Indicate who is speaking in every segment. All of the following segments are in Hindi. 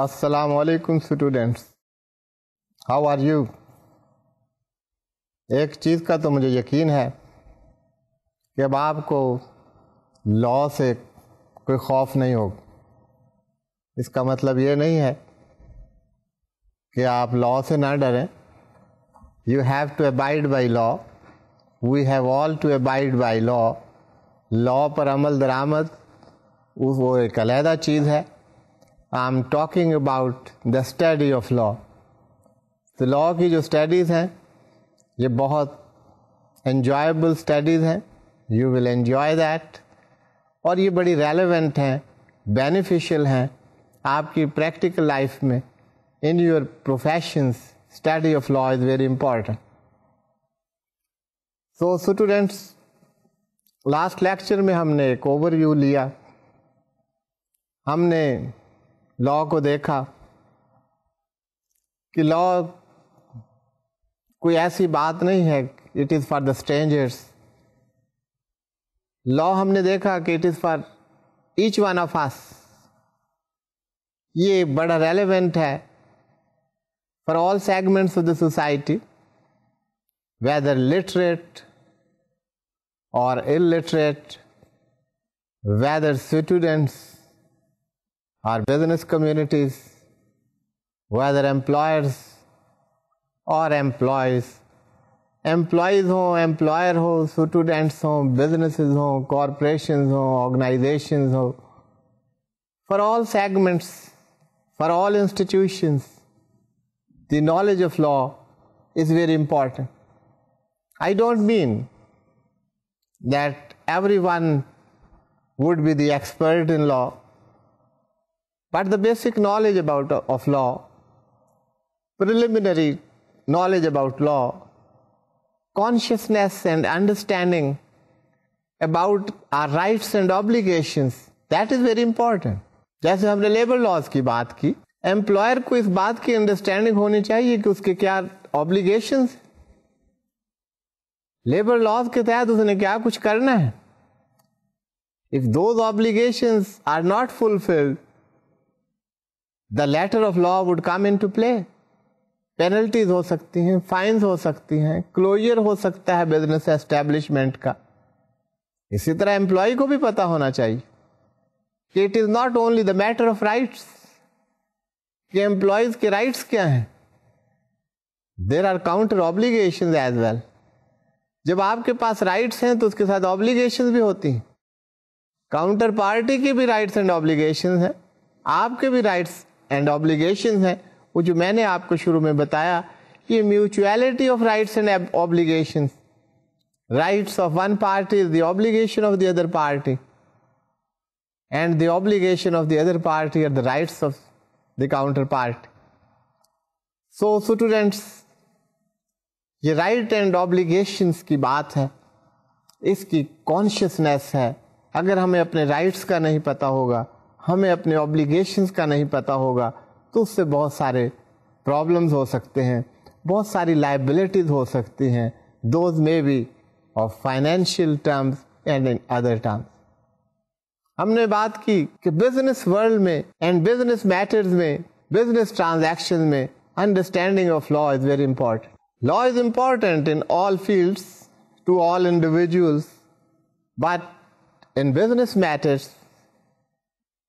Speaker 1: अस्सलाम वालेकुम स्टूडेंट्स हाउ आर यू एक चीज़ का तो मुझे यकीन है कि अब आपको लॉ से कोई खौफ नहीं होगा इसका मतलब ये नहीं है कि आप लॉ से ना डरें you have to abide by law we have all to abide by law law पर अमल दरामद वो एक अलहदा चीज़ है I'm talking about the study of law. तो लॉ की जो स्टडीज़ हैं ये बहुत इन्जॉयबल स्टडीज़ हैं यू विल इन्जॉय दैट और ये बड़ी रेलेवेंट हैं बेनिफिशियल हैं आपकी प्रैक्टिकल लाइफ में in your professions study of law is very important so students last lecture में हमने एक ओवरव्यू लिया हमने लॉ को देखा कि लॉ कोई ऐसी बात नहीं है it is for the strangers law हमने देखा कि it is for each one of us ये बड़ा रेलेवेंट है for all segments of the society whether literate or illiterate whether students or business communities, whether employers or employees, employees who, employer who, students हों businesses हों corporations हों organizations हों for all segments for all institutions the knowledge of law is very important i don't mean that everyone would be the expert in law but the basic knowledge about of law preliminary knowledge about law consciousness and understanding about our rights and obligations that is very important जैसे हमने लेबर लॉज की बात की एम्प्लॉयर को इस बात की अंडरस्टैंडिंग होनी चाहिए कि उसके क्या ऑब्लिगेशन लेबर लॉज के तहत उसने क्या कुछ करना है if those obligation are not fulfilled the letter of law would come into play penalties हो सकती हैं फाइन्स हो सकती हैं क्लोजर हो सकता है बिजनेस एस्टेब्लिशमेंट का इसी तरह एम्प्लॉय को भी पता होना चाहिए कि it is not only the matter of rights कि एम्प्लॉयज के राइट्स क्या हैं there are counter obligation as well जब आपके पास राइट्स हैं तो उसके साथ ऑब्लिगेशन भी होती हैं काउंटर पार्टी की भी राइट्स एंड ऑब्लिगेशन हैं आपके भी राइट्स एंड ऑब्लिगेशन है वो जो मैंने आपको शुरू में बताया ये mutuality of rights and obligation rights of one party is the of the party and the obligation of the party are the right of the counter party so students ये राइट एंड ऑब्लिगेशंस की बात है इसकी कॉन्शियसनेस है अगर हमें अपने राइट्स का नहीं पता होगा हमें अपने ऑब्लिगेशंस का नहीं पता होगा तो उससे बहुत सारे प्रॉब्लम्स हो सकते हैं बहुत सारी लाइबिलिटीज़ हो सकती हैं those may be of financial terms and in other terms हमने बात की कि बिजनेस वर्ल्ड में एंड बिजनेस मैटर्स में बिजनेस ट्रांजैक्शन में understanding of law is very important law is important in all fields to all individuals but in business matters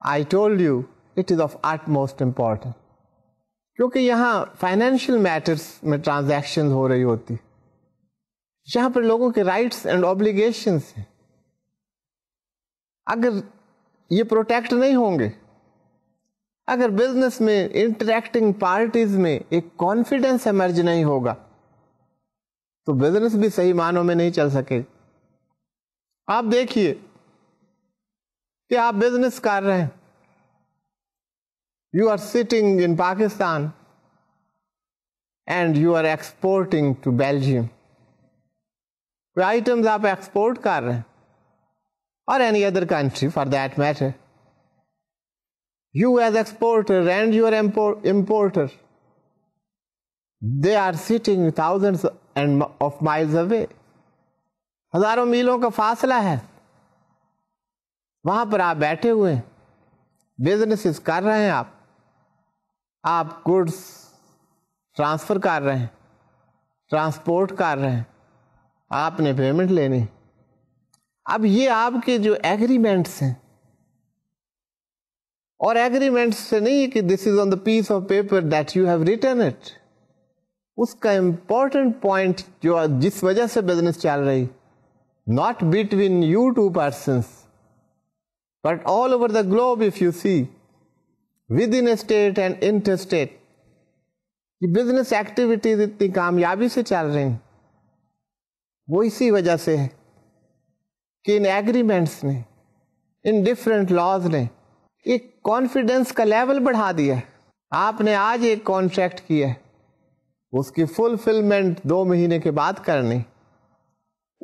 Speaker 1: I told you it is of most important क्योंकि यहाँ फाइनेंशियल मैटर्स में ट्रांजेक्शन हो रही होती यहां पर लोगों के राइट्स एंड ऑब्लिगेशन हैं अगर ये प्रोटेक्ट नहीं होंगे अगर बिजनेस में इंटरेक्टिंग पार्टीज में एक कॉन्फिडेंस एमर्ज नहीं होगा तो बिजनेस भी सही मानों में नहीं चल सकेगा आप देखिए कि आप बिजनेस कर रहे हैं you are sitting in Pakistan and you are exporting to Belgium कोई आइटम्स आप एक्सपोर्ट कर रहे हैं और any other country for that matter you as exporter and your importer they are sitting thousands and of miles away हजारों मीलों का फासला है वहां पर आप बैठे हुए हैं बिजनेस कर रहे हैं आप आप गुड्स ट्रांसफ़र कर रहे हैं ट्रांसपोर्ट कर रहे हैं आपने पेमेंट लेनी अब ये आपके जो एग्रीमेंट्स हैं और एग्रीमेंट्स से नहीं है कि this is on the piece of paper that you have return it उसका इंपॉर्टेंट पॉइंट जो जिस वजह से बिजनेस चल रही not between you two persons But all over the globe, if you see, within a state and interstate, ये बिजनेस एक्टिविटीज इतनी कामयाबी से चल रही हैं वो इसी वजह से है कि इन एग्रीमेंट्स ने इन डिफरेंट लॉज ने एक कॉन्फिडेंस का लेवल बढ़ा दिया है आपने आज एक कॉन्ट्रैक्ट किया है उसकी फुलफिलमेंट दो महीने के बाद करनी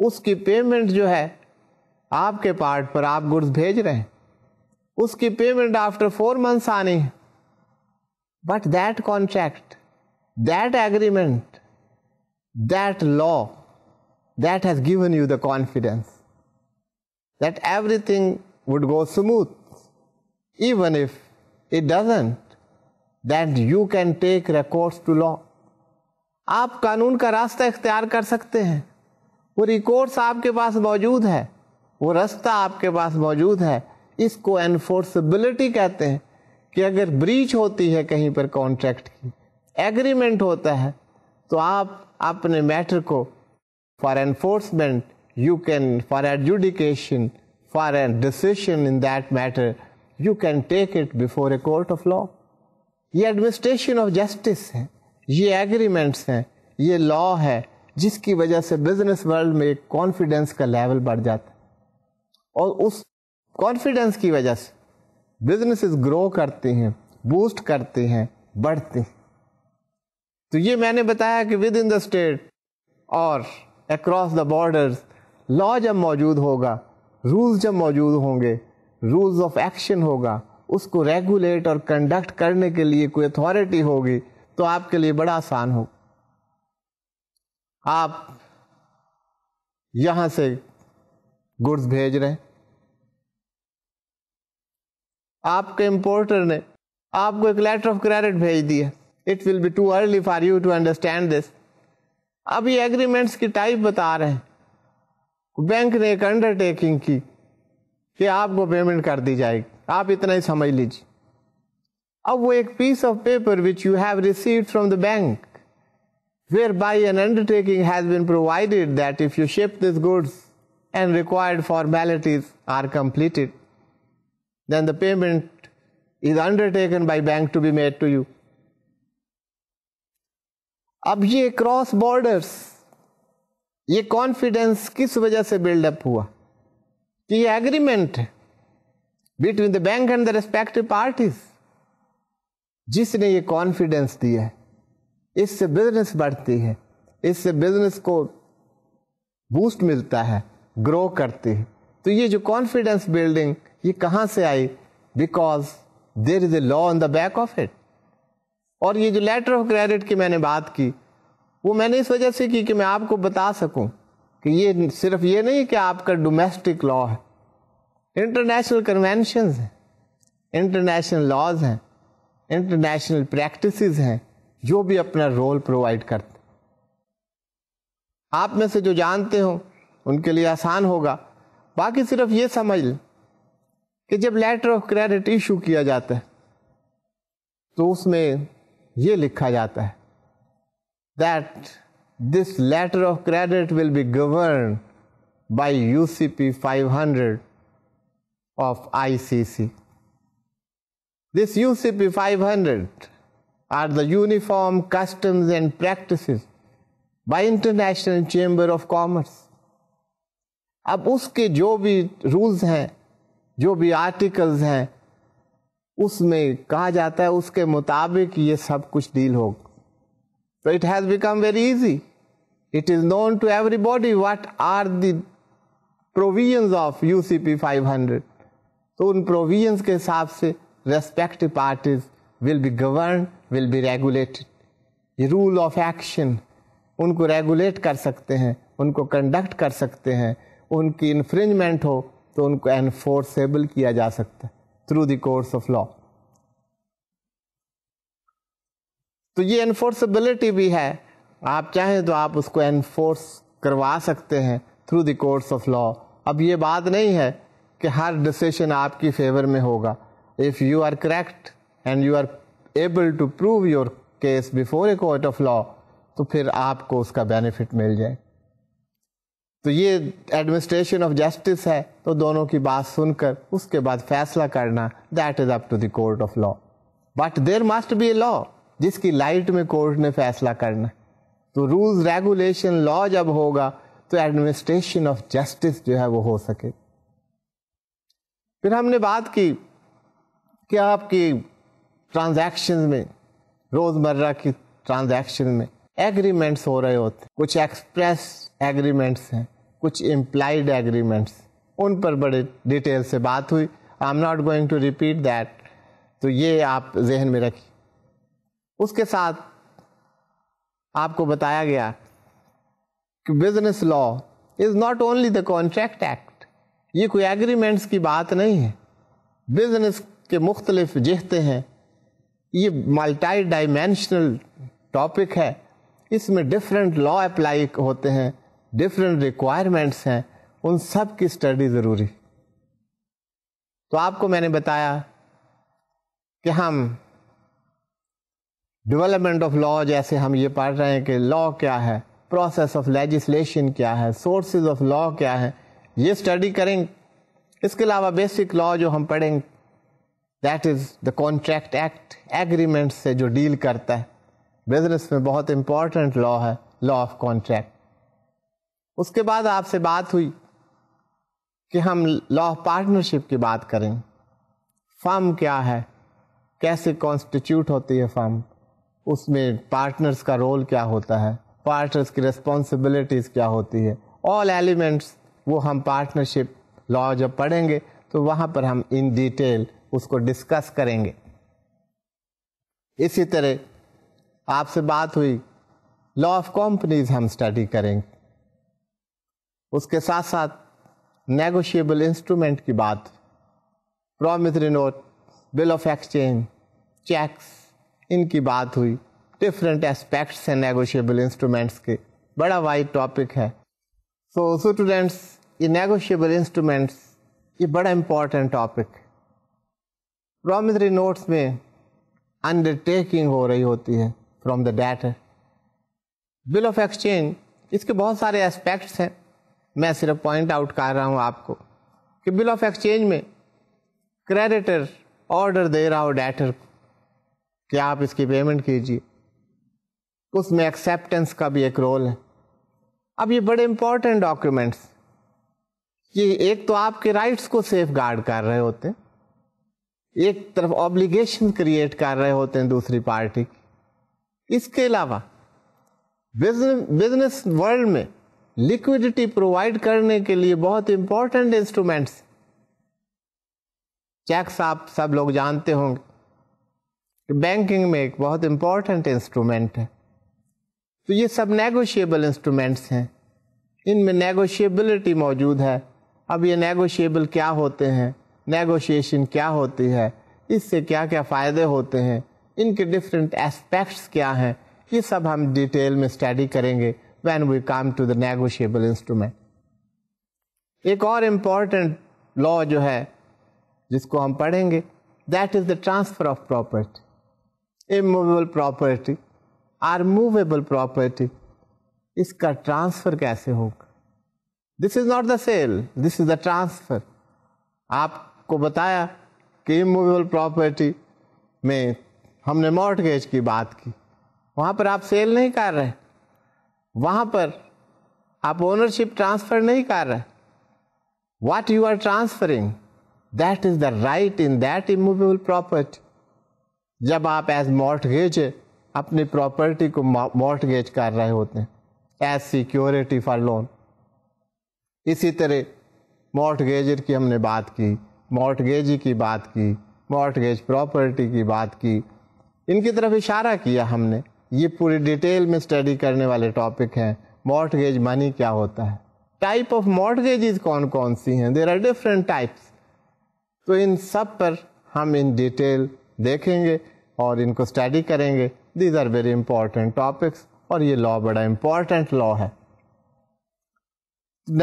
Speaker 1: उसकी पेमेंट जो है आपके पार्ट पर आप गुड्स भेज रहे हैं उसकी पेमेंट आफ्टर फोर मंथ्स आनी है but that contract that agreement that law that has given you the confidence that everything would go smooth even if it doesn't, then you can take recourse to law आप कानून का रास्ता इख्तियार कर सकते हैं वो रिकोर्स आपके पास मौजूद है वो रास्ता आपके पास मौजूद है इसको एनफोर्सबिलिटी कहते हैं कि अगर ब्रीच होती है कहीं पर कॉन्ट्रैक्ट की एग्रीमेंट होता है तो आप अपने मैटर को for enforcement you can for adjudication for a decision in that matter you can take it before a court of law ये एडमिनिस्ट्रेशन ऑफ जस्टिस है ये एग्रीमेंट्स हैं ये लॉ है जिसकी वजह से बिजनेस वर्ल्ड में एक कॉन्फिडेंस का लेवल बढ़ जाता है और उस कॉन्फिडेंस की वजह से बिजनेसेस ग्रो करते हैं बूस्ट करते हैं बढ़ते हैं तो ये मैंने बताया कि विद इन द स्टेट और अक्रॉस द बॉर्डर्स लॉ जब मौजूद होगा रूल्स जब मौजूद होंगे रूल्स ऑफ एक्शन होगा उसको रेगुलेट और कंडक्ट करने के लिए कोई अथॉरिटी होगी तो आपके लिए बड़ा आसान हो आप यहां से गुड्स भेज रहे हैं आपके इम्पोर्टर ने आपको एक लेटर ऑफ क्रेडिट भेज दिया it will be too early for you to understand this अब ये एग्रीमेंट्स की टाइप बता रहे हैं बैंक ने एक अंडरटेकिंग की कि आपको पेमेंट कर दी जाएगी आप इतना ही समझ लीजिए अब वो एक piece of paper which you have receive from the bank whereby an undertaking has been provided that if you ship this goods and required formalities are completed then the payment is undertaken by bank to be made to you. अब ये क्रॉस बॉर्डर्स ये कॉन्फिडेंस किस वजह से बिल्डअप हुआ कि ये एग्रीमेंट है between the bank and the respective parties जिसने ये कॉन्फिडेंस दिया है इससे बिजनेस बढ़ती है इससे बिजनेस को बूस्ट मिलता है ग्रो करती है तो ये जो कॉन्फिडेंस बिल्डिंग ये कहाँ से आई because there is a law on the back of it और ये जो लेटर ऑफ क्रेडिट की मैंने बात की वो मैंने इस वजह से की कि मैं आपको बता सकूं कि ये सिर्फ ये नहीं कि आपका डोमेस्टिक लॉ है इंटरनेशनल कन्वेंशन हैं इंटरनेशनल लॉज हैं इंटरनेशनल प्रैक्टिस हैं जो भी अपना रोल प्रोवाइड करते आप में से जो जानते हो उनके लिए आसान होगा बाकी सिर्फ ये समझ लें कि जब लेटर ऑफ क्रेडिट इशू किया जाता है तो उसमें यह लिखा जाता है that this letter of credit will be govern by UCP 500 of ICC this UCP 500 are the uniform customs and practices by international chamber of commerce अब उसके जो भी रूल्स हैं जो भी आर्टिकल्स हैं उसमें कहा जाता है उसके मुताबिक ये सब कुछ डील हो तो it has become very easy it is known to everybody what are the provisions of U C P five hundred तो उन प्रोविजन के हिसाब से respective parties will be govern will be regulated ये रूल ऑफ एक्शन उनको रेगुलेट कर सकते हैं उनको कंडक्ट कर सकते हैं उनकी इन्फ्रिंजमेंट हो तो उनको एनफोर्सेबल किया जा सकता है through the course of law तो ये एनफोर्सेबिलिटी भी है आप चाहें तो आप उसको एनफोर्स करवा सकते हैं through the course of law अब ये बात नहीं है कि हर डिसीशन आपकी फेवर में होगा if you are correct and you are able to prove your case before a court of law तो फिर आपको उसका बेनिफिट मिल जाए तो ये एडमिनिस्ट्रेशन ऑफ जस्टिस है तो दोनों की बात सुनकर उसके बाद फैसला करना that is up to the court of law but there must be a law जिसकी लाइट में कोर्ट ने फैसला करना तो रूल्स रेगुलेशन लॉ जब होगा तो एडमिनिस्ट्रेशन ऑफ जस्टिस जो है वो हो सके फिर हमने बात की कि आपकी ट्रांजेक्शन में रोज़मर्रा की ट्रांजैक्शन में एग्रीमेंट्स हो रहे होते कुछ एक्सप्रेस एग्रीमेंट्स हैं कुछ इम्प्लाइड एग्रीमेंट्स उन पर बड़े डिटेल से बात हुई I am not going to repeat that तो ये आप जहन में रखिए उसके साथ आपको बताया गया कि business law is not only the contract act ये कोई एग्रीमेंट्स की बात नहीं है बिजनेस के मुख्तलिफ जहते हैं ये मल्टाई डायमेंशनल टॉपिक है इसमें डिफरेंट लॉ अप्लाई होते हैं डिफरेंट रिक्वायरमेंट्स हैं उन सब की स्टडी ज़रूरी तो आपको मैंने बताया कि हम डेवलपमेंट ऑफ लॉ जैसे हम ये पढ़ रहे हैं कि लॉ क्या है प्रोसेस ऑफ लेजिस्लेशन क्या है सोर्सेज ऑफ लॉ क्या है ये स्टडी करेंगे इसके अलावा बेसिक लॉ जो हम पढ़ेंगे that is the contract act agreement से जो डील करता है बिजनेस में बहुत इंपॉर्टेंट लॉ है लॉ ऑफ कॉन्ट्रैक्ट उसके बाद आपसे बात हुई कि हम लॉ पार्टनरशिप की बात करें फर्म क्या है कैसे कॉन्स्टिट्यूट होती है फर्म उसमें पार्टनर्स का रोल क्या होता है पार्टनर्स की रिस्पॉन्सिबिलिटीज़ क्या होती है ऑल एलिमेंट्स वो हम पार्टनरशिप लॉ जब पढ़ेंगे तो वहाँ पर हम इन डिटेल उसको डिस्कस करेंगे इसी तरह आपसे बात हुई लॉ ऑफ कंपनीज हम स्टडी करेंगे उसके साथ साथ नेगोशिएबल इंस्ट्रूमेंट की बात promissory note bill of exchange cheques इनकी बात हुई डिफरेंट एस्पेक्ट्स हैं नेगोशिएबल इंस्ट्रूमेंट्स के बड़ा वाइड टॉपिक है सो so, स्टूडेंट्स ये नेगोशिएबल इंस्ट्रूमेंट्स ये बड़ा इम्पॉर्टेंट टॉपिक है प्रॉमिसरी नोट्स में अंडरटेकिंग हो रही होती है from the debtor bill of exchange इसके बहुत सारे एस्पेक्ट्स हैं मैं सिर्फ पॉइंट आउट कर रहा हूँ आपको कि बिल ऑफ एक्सचेंज में क्रेडिटर ऑर्डर दे रहा हो डेटर को कि आप इसकी पेमेंट कीजिए उसमें एक्सेप्टेंस का भी एक रोल है अब ये बड़े इंपॉर्टेंट डॉक्यूमेंट्स ये एक तो आपके राइट्स को सेफ गार्ड कर रहे होते हैं एक तरफ ऑब्लिगेशन क्रिएट कर रहे होते हैं दूसरी पार्टी की इसके अलावा बिजनेस वर्ल्ड में लिक्विडिटी प्रोवाइड करने के लिए बहुत इंपॉर्टेंट इंस्ट्रूमेंट्स चेक्स आप सब लोग जानते होंगे बैंकिंग में एक बहुत इंपॉर्टेंट इंस्ट्रूमेंट है तो ये सब नेगोशिएबल इंस्ट्रूमेंट्स हैं इनमें नेगोशिएबिलिटी मौजूद है अब ये नेगोशिएबल क्या होते हैं नेगोशिएशन क्या होती है इससे क्या क्या फ़ायदे होते हैं इनके डिफरेंट एस्पेक्ट्स क्या हैं ये सब हम डिटेल में स्टडी करेंगे when we come to the negotiable instrument. एक और इम्पॉर्टेंट लॉ जो है जिसको हम पढ़ेंगे that is the transfer of property immovable property or movable property इसका ट्रांसफर कैसे होगा this is not the sale this is the transfer आपको बताया कि इमूवेबल प्रॉपर्टी में हमने मॉर्टगेज की बात की वहाँ पर आप सेल नहीं कर रहे वहां पर आप ओनरशिप ट्रांसफ़र नहीं कर रहे what you are transferring that is the right in that immovable property जब आप एज मॉर्टगेज अपनी प्रॉपर्टी को मॉर्टगेज कर रहे होते हैं एज सिक्योरिटी फॉर लोन इसी तरह मॉर्टगेजर की हमने बात की मॉर्टगेज की बात की मॉर्टगेज प्रॉपर्टी की बात की इनकी तरफ इशारा किया हमने ये पूरे डिटेल में स्टडी करने वाले टॉपिक हैं मॉर्टगेज मनी क्या होता है टाइप ऑफ मॉर्टगेजेज कौन कौन सी हैं देर आर डिफरेंट टाइप्स तो इन सब पर हम इन डिटेल देखेंगे और इनको स्टडी करेंगे these are very important topics और ये लॉ बड़ा इम्पॉर्टेंट लॉ है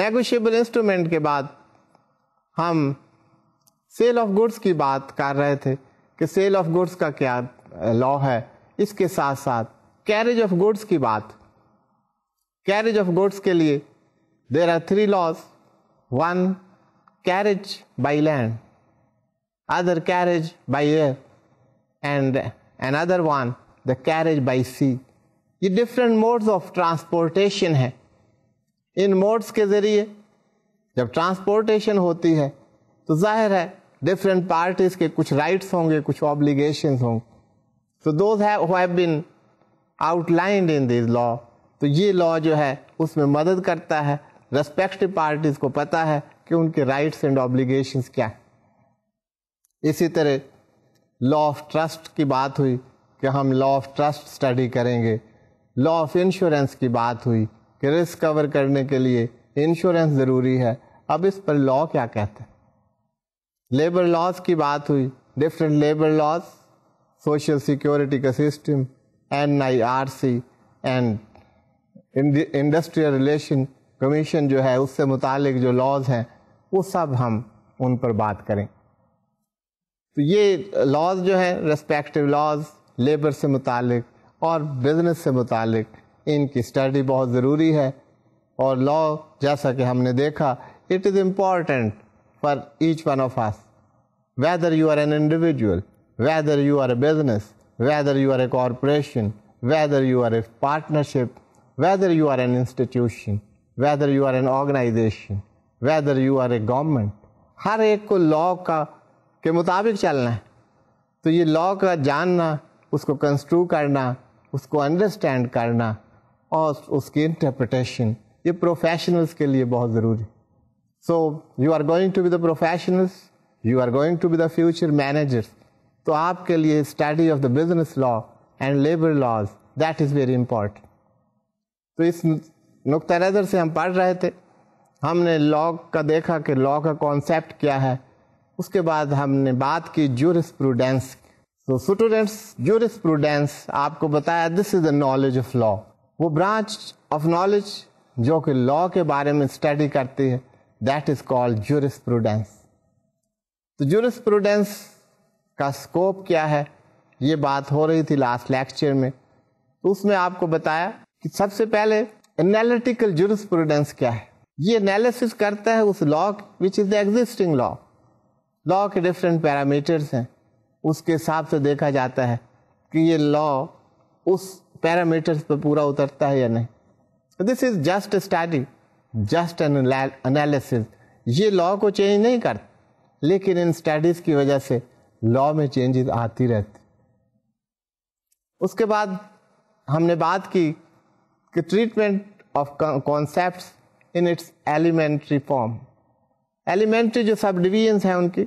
Speaker 1: नेगोशियबल इंस्ट्रूमेंट के बाद हम सेल ऑफ गुड्स की बात कर रहे थे कि सेल ऑफ गुड्स का क्या लॉ है इसके साथ साथ कैरेज ऑफ गुड्स की बात कैरेज ऑफ गुड्स के लिए there are three laws one carriage by land other carriage by air and another one the carriage by sea ये डिफरेंट मोड्स ऑफ ट्रांसपोर्टेशन है इन मोड्स के ज़रिए जब ट्रांसपोर्टेशन होती है तो जाहिर है डिफरेंट पार्टीज़ के कुछ राइट्स होंगे कुछ ऑब्लिगेशंस होंगे so those have outlined in this law तो ये लॉ जो है उसमें मदद करता है रेस्पेक्टिव पार्टीज को पता है कि उनके राइट्स एंड ऑब्लिगेशन क्या हैं इसी तरह लॉ ऑफ ट्रस्ट की बात हुई कि हम लॉ ऑफ ट्रस्ट स्टडी करेंगे लॉ ऑफ इंश्योरेंस की बात हुई कि रिस्क कवर करने के लिए इंश्योरेंस ज़रूरी है अब इस पर लॉ क्या कहते हैं लेबर लॉज की बात हुई different labour laws social security का system an and industrial relation commission जो है उससे मुतल जो लॉज हैं वो सब हम उन पर बात करें तो ये लॉज जो हैं रेस्पेक्टिव लॉज लेबर से मुतालिक और बिजनेस से मुतल इनकी स्टडी बहुत ज़रूरी है और लॉ जैसा कि हमने देखा it is important for each one of us whether you are an individual whether you are a business whether you are a corporation, whether you are a partnership, whether you are an institution, whether you are an organization, whether you are a government, हर एक को लॉ का के मुताबिक चलना है तो ये लॉ का जानना उसको कंस्ट्रू करना उसको अंडरस्टैंड करना और उसकी इंटरप्रटेशन ये प्रोफेशनल्स के लिए बहुत ज़रूरी so you are going to be the professionals you are going to be the future managers तो आपके लिए study of the business law and labour laws that is very important तो इस नुक नज़र से हम पढ़ रहे थे हमने लॉ का देखा कि लॉ का कॉन्सेप्ट क्या है उसके बाद हमने बात की जूरिस्प्रूडेंस तो स्टूडेंट्स जूरिस्प्रूडेंस आपको बताया this is the knowledge of law वो ब्रांच ऑफ नॉलेज जो कि लॉ के बारे में स्टडी करती है दैट इज़ कॉल्ड जूरिस्प्रूडेंस तो जूरिस्प्रूडेंस का स्कोप क्या है ये बात हो रही थी लास्ट लेक्चर में तो उसमें आपको बताया कि सबसे पहले एनालिटिकल जुरिस्प्रूडेंस क्या है ये एनालिसिस करता है उस law which is the existing law law के डिफरेंट पैरामीटर्स हैं उसके हिसाब से देखा जाता है कि ये लॉ उस पैरामीटर्स पर पूरा उतरता है या नहीं this is just study just analysis ये लॉ को चेंज नहीं करता लेकिन इन स्टडीज़ की वजह से लॉ में चेंजेस आती रहती उसके बाद हमने बात की कि treatment of concept in its elementary form elementary जो सब डिविजन्स हैं उनकी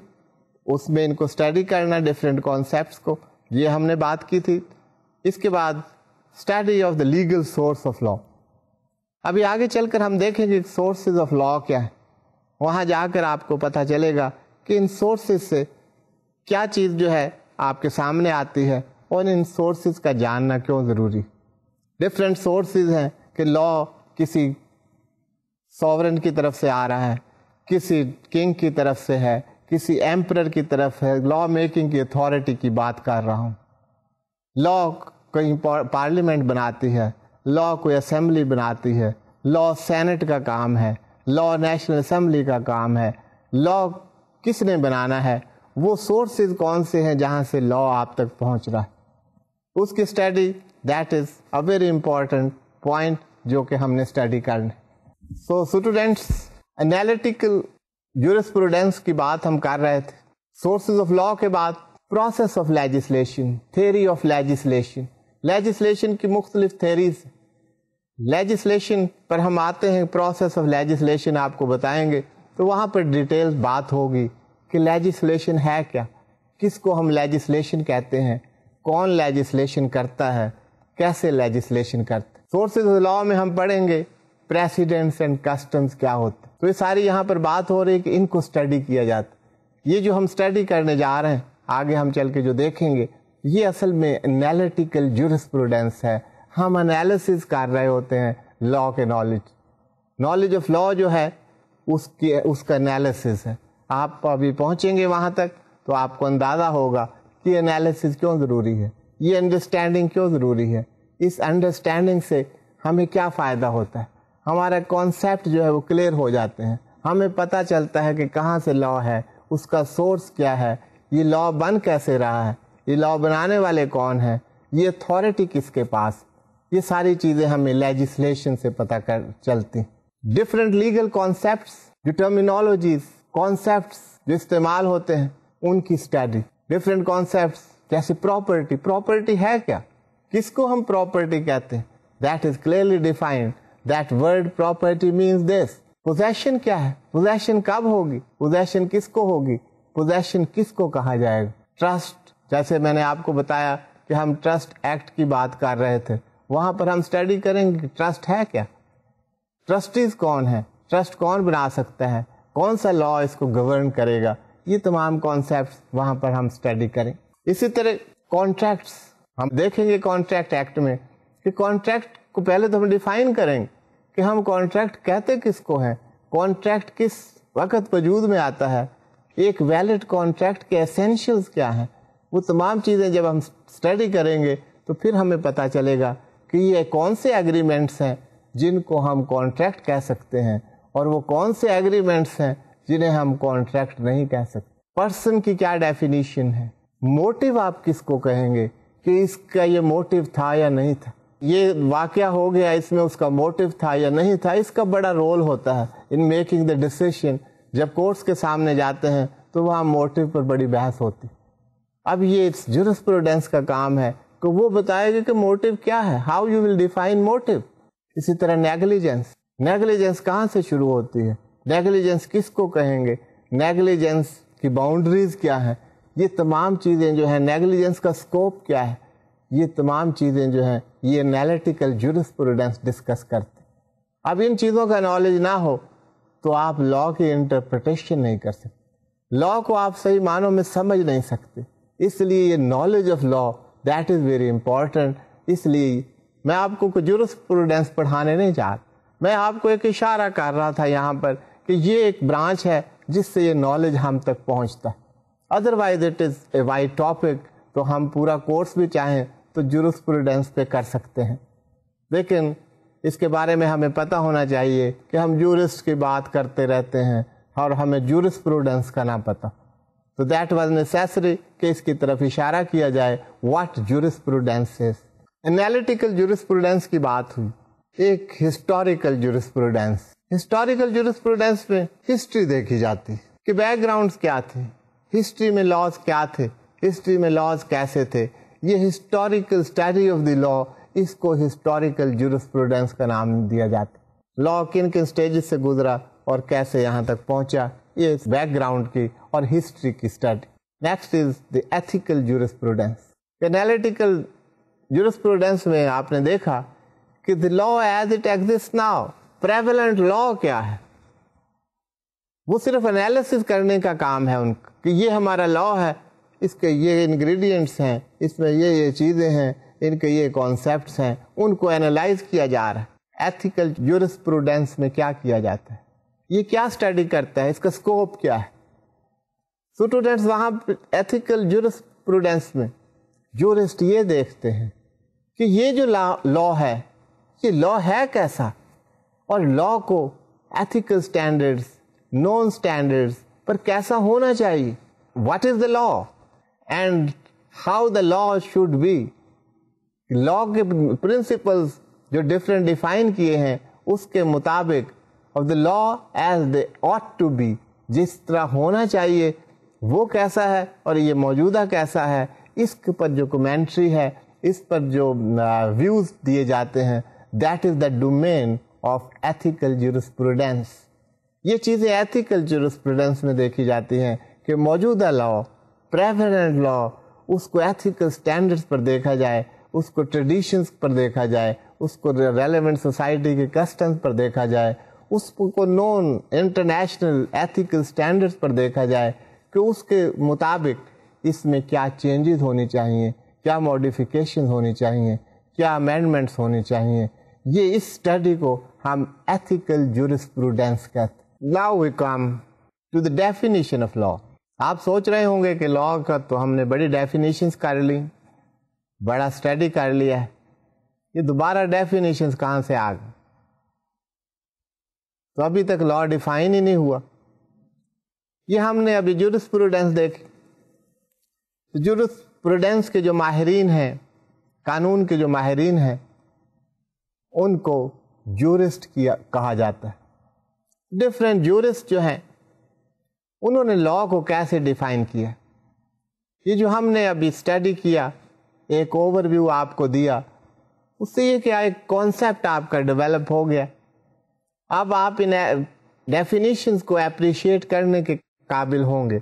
Speaker 1: उसमें इनको स्टडी करना डिफरेंट कॉन्सेप्ट को ये हमने बात की थी इसके बाद study of the legal source of law अभी आगे चलकर हम देखेंगे सोर्सेज ऑफ लॉ क्या है वहाँ जाकर आपको पता चलेगा कि इन सोर्सेज से क्या चीज़ जो है आपके सामने आती है और इन सोर्सेज का जानना क्यों ज़रूरी डिफरेंट सोर्सेज हैं कि लॉ किसी सॉवरन की तरफ से आ रहा है किसी किंग की तरफ से है किसी एम्प्रर की तरफ है लॉ मेकिंग की अथॉरिटी की बात कर रहा हूँ लॉ कहीं पार्लियामेंट बनाती है लॉ कोई असेंबली बनाती है लॉ सेनेट का काम है लॉ नेशनल असेंबली का काम है लॉ किसने बनाना है वो सोर्सेज कौन से हैं जहाँ से लॉ आप तक पहुँच रहा है उसकी study that is a very important point जो कि हमने स्टडी करने सो स्टूडेंट्स एनालिटिकल यूरिस्प्रूडेंस की बात हम कर रहे थे सोर्सेज ऑफ लॉ के बाद process of legislation theory of legislation legislation की मुख्तलिफ थेरीज लेजिस्लेशन पर हम आते हैं प्रोसेस ऑफ लेजिस्लेशन आपको बताएंगे तो वहाँ पर डिटेल बात होगी कि लेजिस्लेशन है क्या किसको हम लेजिस्लेशन कहते हैं कौन लेजिस्लेशन करता है कैसे लेजिस्लेशन करते सोर्स सोर्सेज लॉ में हम पढ़ेंगे प्रेसिडेंट्स एंड कस्टम्स क्या होते तो ये सारी यहाँ पर बात हो रही है कि इनको स्टडी किया जाता ये जो हम स्टडी करने जा रहे हैं आगे हम चल के जो देखेंगे ये असल में एनालिटिकल जूरिस्प्रूडेंस है हम एनालिसिस कर रहे होते हैं लॉ के नॉलेज नॉलेज ऑफ लॉ जो है उसके उसका एनालिसिस है आप अभी पहुंचेंगे वहां तक तो आपको अंदाज़ा होगा कि एनालिसिस क्यों ज़रूरी है ये अंडरस्टैंडिंग क्यों ज़रूरी है इस अंडरस्टैंडिंग से हमें क्या फ़ायदा होता है हमारा कॉन्सेप्ट जो है वो क्लियर हो जाते हैं हमें पता चलता है कि कहाँ से लॉ है उसका सोर्स क्या है ये लॉ बन कैसे रहा है ये लॉ बनाने वाले कौन है ये अथॉरिटी किसके पास ये सारी चीज़ें हमें लेजिस्लेशन से पता कर चलती different legal concept the terminologies concept जो इस्तेमाल होते हैं उनकी स्टडी डिफरेंट कॉन्सेप्ट जैसे प्रॉपर्टी प्रॉपर्टी है क्या किसको हम प्रॉपर्टी कहते हैं that is clearly defined that word property means this possession क्या है पोजेशन कब होगी पोजेशन किसको होगी पोजेशन किसको कहा जाएगा ट्रस्ट जैसे मैंने आपको बताया कि हम ट्रस्ट एक्ट की बात कर रहे थे वहाँ पर हम स्टडी करेंगे ट्रस्ट है क्या ट्रस्टीज कौन है ट्रस्ट कौन बना सकता है कौन सा लॉ इसको गवर्न करेगा ये तमाम कॉन्सेप्ट वहाँ पर हम स्टडी करें इसी तरह कॉन्ट्रैक्ट्स हम देखेंगे कॉन्ट्रैक्ट एक्ट में कि कॉन्ट्रैक्ट को पहले तो हम डिफाइन करेंगे कि हम कॉन्ट्रैक्ट कहते किसको हैं कॉन्ट्रैक्ट किस वक्त वजूद में आता है एक वैलिड कॉन्ट्रैक्ट के एसेंशियल्स क्या हैं वो तमाम चीज़ें जब हम स्टडी करेंगे तो फिर हमें पता चलेगा कि ये कौन से एग्रीमेंट्स हैं जिनको हम कॉन्ट्रैक्ट कह सकते हैं और वो कौन से एग्रीमेंट्स हैं जिन्हें हम कॉन्ट्रैक्ट नहीं कह सकते पर्सन की क्या डेफिनेशन है मोटिव आप किसको कहेंगे कि इसका ये मोटिव था या नहीं था ये वाक़ हो गया इसमें उसका मोटिव था या नहीं था इसका बड़ा रोल होता है इन मेकिंग द डिसीशन जब कोर्ट्स के सामने जाते हैं तो वहाँ मोटिव पर बड़ी बहस होती अब ये जुरस्प्रोडेंस का काम है कि वो बताएगा कि मोटिव क्या है how you will define motive इसी तरह नेगलिजेंस नेग्लिजेंस कहाँ से शुरू होती है नेगलीजेंस किस को कहेंगे नेग्लिजेंस की बाउंड्रीज क्या है ये तमाम चीज़ें जो हैं नेग्लिजेंस का स्कोप क्या है ये तमाम चीज़ें जो हैं ये एनालिटिकल प्रोडेंस डिस्कस करते अब इन चीज़ों का नॉलेज ना हो तो आप लॉ की इंटरप्रटेशन नहीं कर सकते लॉ को आप सही मानों में समझ नहीं सकते इसलिए ये knowledge of law that is very important इसलिए मैं आपको कुछ जूरिस्प्रूडेंस पढ़ाने नहीं चाहता मैं आपको एक इशारा कर रहा था यहाँ पर कि ये एक ब्रांच है जिससे ये नॉलेज हम तक पहुँचता है otherwise it is a wide topic तो हम पूरा कोर्स भी चाहें तो जूरस्प्रूडेंस पे कर सकते हैं लेकिन इसके बारे में हमें पता होना चाहिए कि हम जूरिस्ट की बात करते रहते हैं और हमें जूरिस्प्रूडेंस का ना पता तो दैट वॉज नेसेसरी कि इसकी तरफ इशारा किया जाए what juris is analytical jurisprudence की बात हुई एक हिस्टोरिकल जुरिस्प्रूडेंस हिस्टोरिकल जुरिस्प्रूडेंस में हिस्ट्री देखी जाती कि बैकग्राउंड क्या थे हिस्ट्री में लॉज क्या थे हिस्ट्री में लॉज कैसे थे ये historical study of the law इसको हिस्टोरिकल जुरिस्प्रूडेंस का नाम दिया जाता लॉ किन किन स्टेजेस से गुजरा और कैसे यहाँ तक पहुँचा ये बैकग्राउंड की और हिस्ट्री की study next is the ethical jurisprudence पेनालिटिकल जुरिस्प्रूडेंस में आपने देखा कि the law as it exist now prevalent law क्या है वो सिर्फ एनालिसिस करने का काम है उनका कि ये हमारा लॉ है इसके ये इंग्रेडिएंट्स हैं इसमें ये ये चीज़ें हैं इनके ये कॉन्सेप्ट्स हैं उनको एनालाइज किया जा रहा है एथिकल यूरिस्प्रूडेंस में क्या किया जाता है ये क्या स्टडी करता है इसका स्कोप क्या है स्टूडेंट्स वहाँ एथिकल यूरिस्प्रूडेंस में जूरिस्ट ये देखते हैं कि ये जो लॉ है ये लॉ है कैसा और लॉ को एथिकल स्टैंडर्ड्स नॉन स्टैंडर्ड्स पर कैसा होना चाहिए what is the law and how the law should be law के प्रिंसिपल्स जो डिफरेंट डिफाइन किए हैं उसके मुताबिक of the law as they ought to be जिस तरह होना चाहिए वो कैसा है और ये मौजूदा कैसा है इस पर जो कमेंट्री है इस पर जो व्यूज़ दिए जाते हैं that is the domain of ethical jurisprudence ये चीज़ें एथिकल जूरिस्प्रूडेंस में देखी जाती हैं कि मौजूदा लॉ प्रेफरेंट लॉ उसको एथिकल स्टैंडर्ड्स पर देखा जाए उसको ट्रेडिशंस पर देखा जाए उसको रेलेवेंट सोसाइटी के कस्टम्स पर देखा जाए उसको नॉन इंटरनेशनल एथिकल स्टैंडर्ड्स पर देखा जाए कि उसके मुताबिक इसमें क्या चेंजेस होने चाहिए क्या मॉडिफिकेशन होनी चाहिए क्या अमेंडमेंट्स होने चाहिए ये इस स्टडी को हम एथिकल जूरिस्प्रूडेंस कहते हैं now we come to the definition of law आप सोच रहे होंगे कि लॉ का तो हमने बड़ी डेफिनेशंस कर ली बड़ा स्टडी कर लिया है ये दोबारा डेफिनेशंस कहाँ से आ गए तो अभी तक लॉ डिफाइन ही नहीं हुआ ये हमने अभी जूरिस्प्रूडेंस देखी तो जूरिस्प्रूडेंस के जो माहरीन हैं कानून के जो माहरीन हैं उनको जूरिस्ट किया कहा जाता है डिफरेंट जूरिस्ट जो हैं उन्होंने लॉ को कैसे डिफाइन किया ये जो हमने अभी स्टडी किया एक ओवरव्यू आपको दिया उससे ये क्या एक कॉन्सेप्ट आपका डेवलप हो गया अब आप इन डेफिनेशंस को अप्रिशिएट करने के काबिल होंगे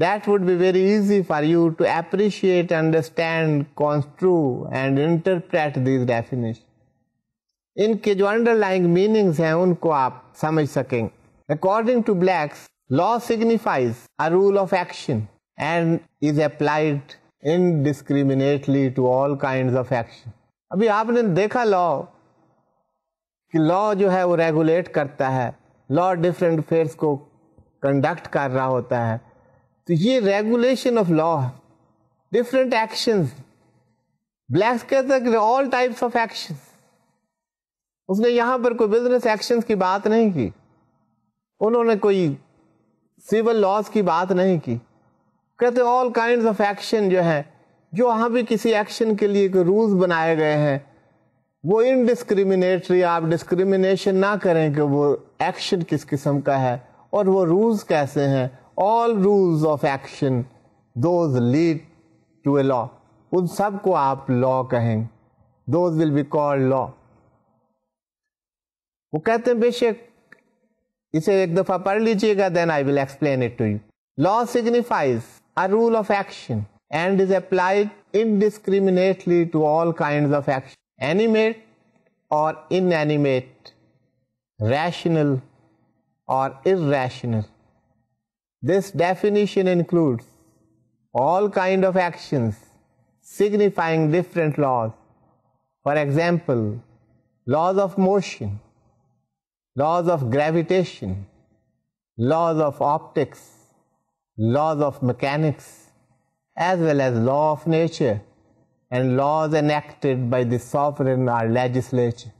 Speaker 1: that would be very easy for you to appreciate, understand construe and interpret these definition इनके जो अंडरलाइंग मीनिंग्स हैं उनको आप समझ सकेंगे according to Black's law signifies a rule of action and is applied indiscriminately to all kind of action अभी आपने देखा लॉ कि लॉ जो है वो रेगुलेट करता है लॉ डिफरेंट अफेयर्स को कंडक्ट कर रहा होता है तो ये रेगुलेशन ऑफ लॉ है डिफरेंट एक्शंस ब्लैक्स कहता है ऑल टाइप्स ऑफ एक्शंस उसने यहां पर कोई बिजनेस एक्शन की बात नहीं की उन्होंने कोई सिविल लॉस की बात नहीं की कहते ऑल काइंड ऑफ एक्शन जो है जो वहाँ भी किसी एक्शन के लिए कोई रूल्स बनाए गए हैं वो इनडिस्क्रिमिनेटरी आप डिस्क्रिमिनेशन ना करें कि वो एक्शन किस किस्म का है और वो रूल्स कैसे हैं all rules of action those lead to a law उन सब को आप लॉ कहेंगे those will be called law वो कहते हैं बेशक इसे एक दफा पढ़ लीजिएगा then I will explain it to you law signifies a rule of action and is applied indiscriminately to all kind of action animate और इन एनिमेट रैशनल और irrational. This definition includes all kind of action signifying different laws for example laws of motion laws of gravitation, laws of optics, laws of mechanics, as well as law of nature and laws enacted by the sovereign or legislature.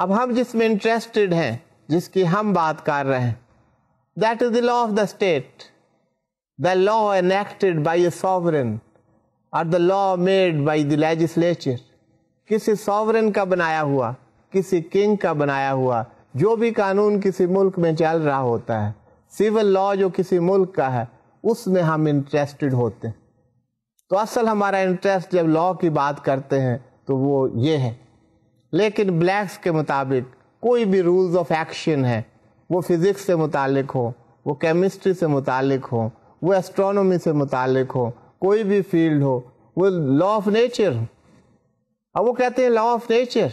Speaker 1: अब हम जिसमें इंटरेस्टेड हैं जिसकी हम बात कर रहे हैं that is the law of the state the enacted by a sovereign or the law made by the legislature किसी सॉवरन का बनाया हुआ किसी किंग का बनाया हुआ जो भी कानून किसी मुल्क में चल रहा होता है सिविल लॉ जो किसी मुल्क का है उसमें हम इंटरेस्टेड होते हैं तो असल हमारा इंटरेस्ट जब लॉ की बात करते हैं तो वो ये है लेकिन ब्लैक्स के मुताबिक कोई भी रूल्स ऑफ एक्शन है वो फिज़िक्स से मुतालिक हो वो केमिस्ट्री से मुतालिक हो वो एस्ट्रोनॉमी से मुतालिक हो कोई भी फील्ड हो वो लॉ ऑफ नेचर और वो कहते हैं law of nature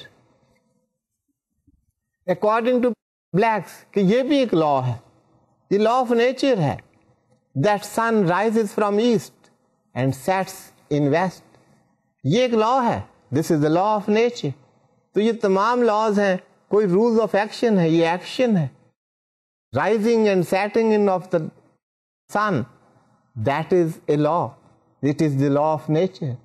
Speaker 1: according to Black's कि ये भी एक लॉ है ये लॉ ऑफ नेचर है that sun rise from east and sets in west ये एक लॉ है this is the law of nature तो ये तमाम लॉज हैं कोई रूल्स ऑफ एक्शन है ये एक्शन है rising and setting in of the sun that is a law it is the law of nature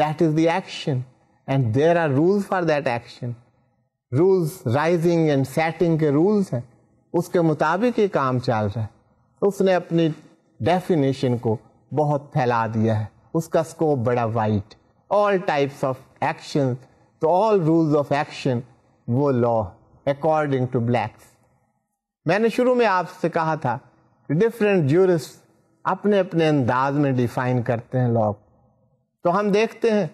Speaker 1: that is the action and there are rules for that action rules rising and setting के रूल्स हैं उसके मुताबिक ही काम चल रहा है उसने अपनी डेफिनेशन को बहुत फैला दिया है उसका स्कोप बड़ा wide all types of action तो ऑल रूल्स ऑफ एक्शन वो लॉ अकॉर्डिंग टू ब्लैक्स मैंने शुरू में आपसे कहा था डिफरेंट जूरिस्ट अपने अपने अंदाज में डिफाइन करते हैं लॉ तो हम देखते हैं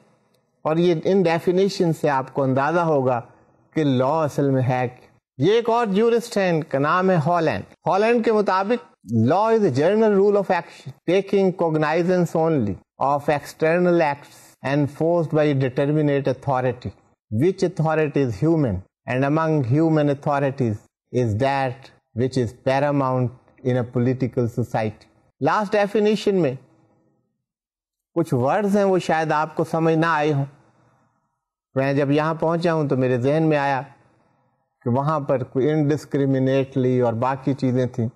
Speaker 1: और ये इन डेफिनेशन से आपको अंदाज़ा होगा कि लॉ असल में है ये एक और जूरिस्ट है इनका नाम है हॉलैंड हॉलैंड के मुताबिक law is general rule of action taking cognizance only of external acts enforced by determinate authority which authority is human and among human authorities is that which is paramount in a political society last definition में कुछ वर्ड्स हैं वो शायद आपको समझ ना आए हों मैं जब यहाँ पहुँचा हूँ तो मेरे जहन में आया कि वहाँ पर कोई इनडिस्क्रिमिनेटली और बाकी चीज़ें थी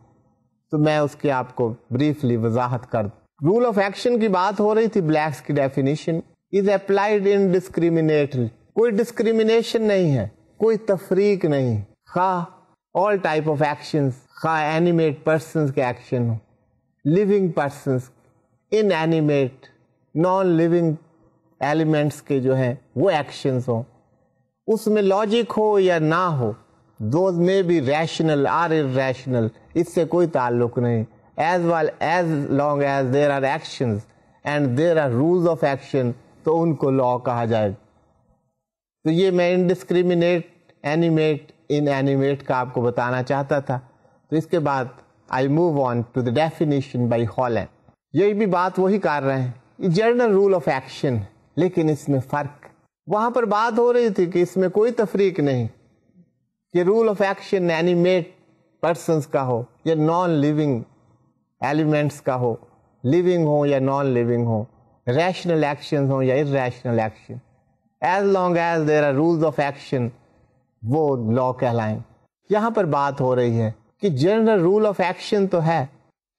Speaker 1: तो मैं उसके आपको ब्रीफली वजाहत कर रूल ऑफ एक्शन की बात हो रही थी ब्लैक्स की डेफिनेशन इज अप्लाइड इनडिस्क्रिमिनेटली कोई डिस्क्रिमिनेशन नहीं है कोई तफरीक नहीं खा ऑल टाइप ऑफ एक्शन खा एनिमेट पर्सन के एक्शन हो living person inanimate non living elements के जो हैं वो एक्शंस हों उसमें लॉजिक हो या ना हो those may be rational or rational इससे कोई ताल्लुक नहीं as well as long as there are actions and there are rules of action तो उनको लॉ कहा जाएगा तो ये मैं इनडिस्क्रिमिनेट एनिमेट इन एनिमेट का आपको बताना चाहता था तो इसके बाद I move on to the definition by Holland यही भी बात वही कर रहे हैं जर्नल रूल ऑफ एक्शन लेकिन इसमें फर्क वहां पर बात हो रही थी कि इसमें कोई तफरीक नहीं ये rule of action animate person का हो या नॉन लिविंग एलिमेंट्स का हो लिविंग हो या नॉन लिविंग हो रैशनल एक्शन हो या irrational action as long as there are rules of action वो लॉ कहलाएं यहाँ पर बात हो रही है कि जनरल रूल ऑफ एक्शन तो है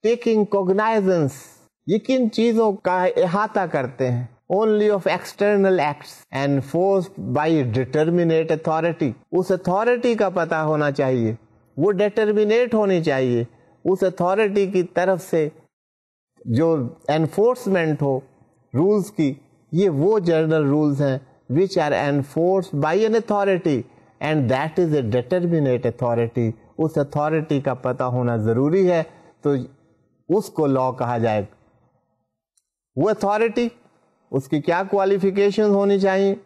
Speaker 1: टेकिंग कोगनाइजेंस ये किन चीज़ों का अहाता करते हैं only of external acts enforced by determinate authority. Us authority کا پتا ہونا چاہیے وہ determinate ہونی چاہیے اس authority کی طرف سے جو enforcement ہو rules کی یہ وہ general rules ہیں which are enforced by an authority and that is a determinate authority. Us authority کا پتا ہونا ضروری ہے تو اس کو law کہا جائے وہ authority उसकी क्या क्वालिफिकेशन होनी चाहिए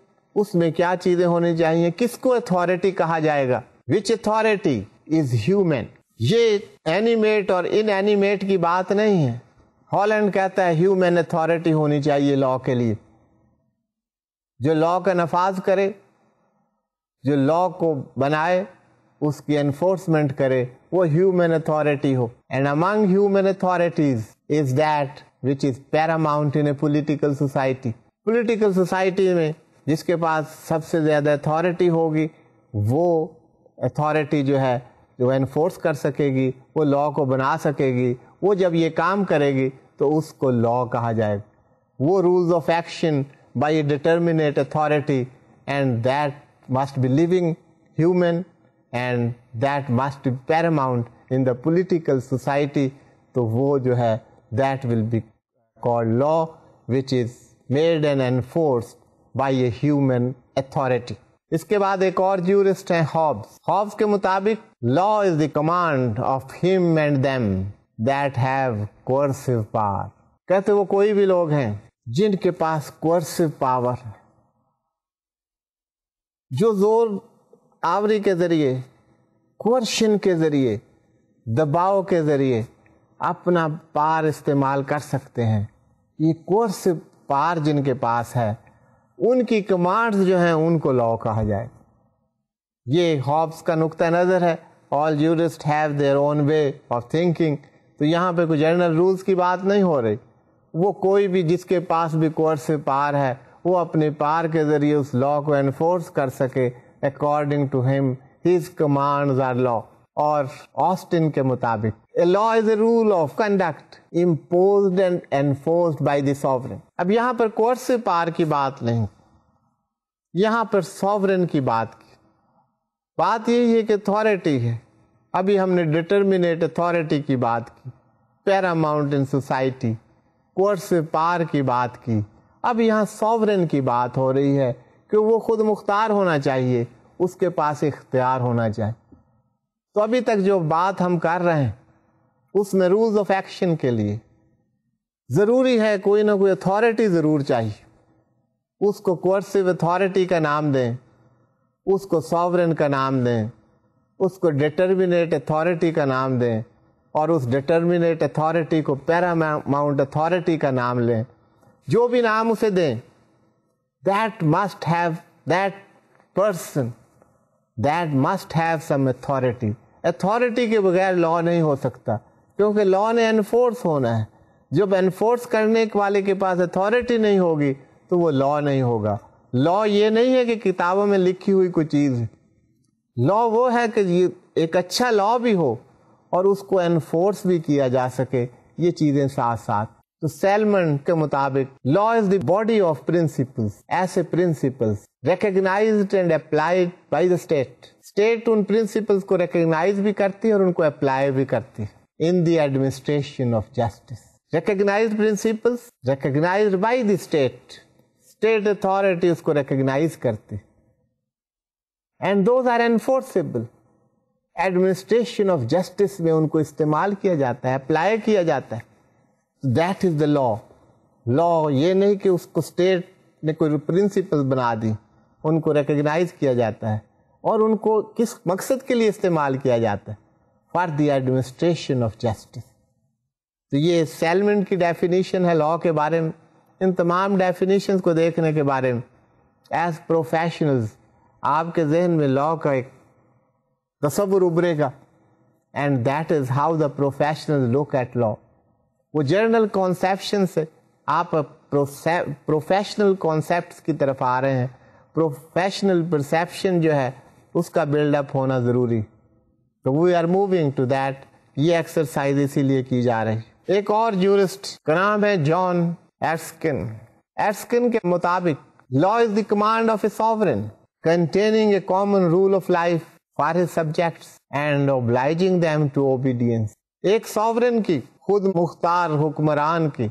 Speaker 1: उसमें क्या चीजें होनी चाहिए किसको अथॉरिटी कहा जाएगा विच अथॉरिटी इज ह्यूमन ये एनिमेट और इन एनिमेट की बात नहीं है हॉलैंड कहता है ह्यूमन अथॉरिटी होनी चाहिए लॉ के लिए जो लॉ का नफाज करे जो लॉ को बनाए उसकी एनफोर्समेंट करे वो ह्यूमन अथॉरिटी हो and among human authorities is that which is paramount in a political society political society में जिसके पास सबसे ज़्यादा अथॉरिटी होगी वो अथॉरिटी जो है जो एनफोर्स कर सकेगी वो लॉ को बना सकेगी वो जब ये काम करेगी तो उसको लॉ कहा जाएगा वो rules of action by a determinate authority and that must be living human and that must be paramount in the political society तो वो जो है that will be called law, which is made and enforced by a human authority. इसके बाद एक और ज्यूरिस्ट हैं हॉब्स हॉब्स के मुताबिक law is the command of him and them that have coercive power कहते वो कोई भी लोग हैं जिनके पास कोर्सिव पावर है जो जोर आवरी के जरिए कोर्शन के जरिए दबाव के जरिए अपना पार इस्तेमाल कर सकते हैं ये कोर्स पार जिनके पास है उनकी कमांड्स जो हैं उनको लॉ कहा जाए ये हॉब्स का नुकता नज़र है all jurist have their own way of thinking तो यहाँ पे कोई जनरल रूल्स की बात नहीं हो रही वो कोई भी जिसके पास भी कोर्स पार है वो अपने पार के ज़रिए उस लॉ को एनफोर्स कर सके according to him his commands are law और ऑस्टिन के मुताबिक A law is a rule of conduct imposed and enforced by the sovereign. अब यहाँ पर कोर्ट से पार की बात नहीं यहाँ पर सॉवरन की बात की बात यही है कि अथॉरिटी है अभी हमने डिटर्मिनेट अथॉरिटी की बात की पैरामाउंट इन सोसाइटी कोर्ट से पार की बात की अब यहाँ सॉवरन की बात हो रही है कि वो खुद मुख्तार होना चाहिए उसके पास इख्तियार होना चाहिए तो अभी तक जो बात हम कर रहे हैं उसमें रूल्स ऑफ एक्शन के लिए ज़रूरी है कोई ना कोई अथॉरिटी ज़रूर चाहिए उसको कोर्सिव अथॉरिटी का नाम दें उसको सॉवरन का नाम दें उसको डिटर्मिनेट अथॉरिटी का नाम दें और उस डिटर्मिनेट अथॉरिटी को पैरा माउंट अथॉरिटी का नाम लें जो भी नाम उसे दें that must have that person that must have some authority authority के बगैर लॉ नहीं हो सकता क्योंकि लॉ ने एनफोर्स होना है जब एनफोर्स करने वाले के पास अथॉरिटी नहीं होगी तो वो लॉ नहीं होगा लॉ ये नहीं है कि किताबों में लिखी हुई कोई चीज़ लॉ वो है कि ये एक अच्छा लॉ भी हो और उसको एनफोर्स भी किया जा सके ये चीज़ें साथ साथ तो सेलमन के मुताबिक लॉ इज दॉडी ऑफ प्रिंसिपल्स ऐसे principles recognize and applied by the state state उन प्रिंसिपल को रिकग्नाइज भी करती है और उनको अप्लाई भी करती है in the administration of justice. Recognized principles recognized by the state. State authorities ko recognize karte. And those are enforceable. Administration administration of justice में उनको इस्तेमाल किया जाता है अप्लाई किया जाता है that is the law law ये नहीं कि उसको स्टेट ने कोई प्रिंसिपल बना दी उनको रिकग्नाइज किया जाता है और उनको किस मकसद के लिए इस्तेमाल किया जाता है for the administration of justice तो ये सेलमेंट की डेफिनेशन है लॉ के बारे में इन तमाम डेफिनेशन को देखने के बारे में एज प्रोफेशनल्स आपके जहन में लॉ का एक तस्वर उभरेगा and that is how the professional look at law वो जर्नल कॉन्सेप्शन से आप प्रोफेशनल कॉन्सेप्ट की तरफ आ रहे हैं प्रोफेशनल परसेप्शन जो है उसका बिल्डअप होना ज़रूरी तो we are moving to that ये एक्सरसाइज इसीलिए की जा रही है एक और जूरिस्ट का नाम है जॉन एस्किन एस्किन के मुताबिक law is the command of a sovereign containing a common rule of life for his subjects and obliging them to obedience एक सॉवरन की खुद मुख्तार हुक्मरान की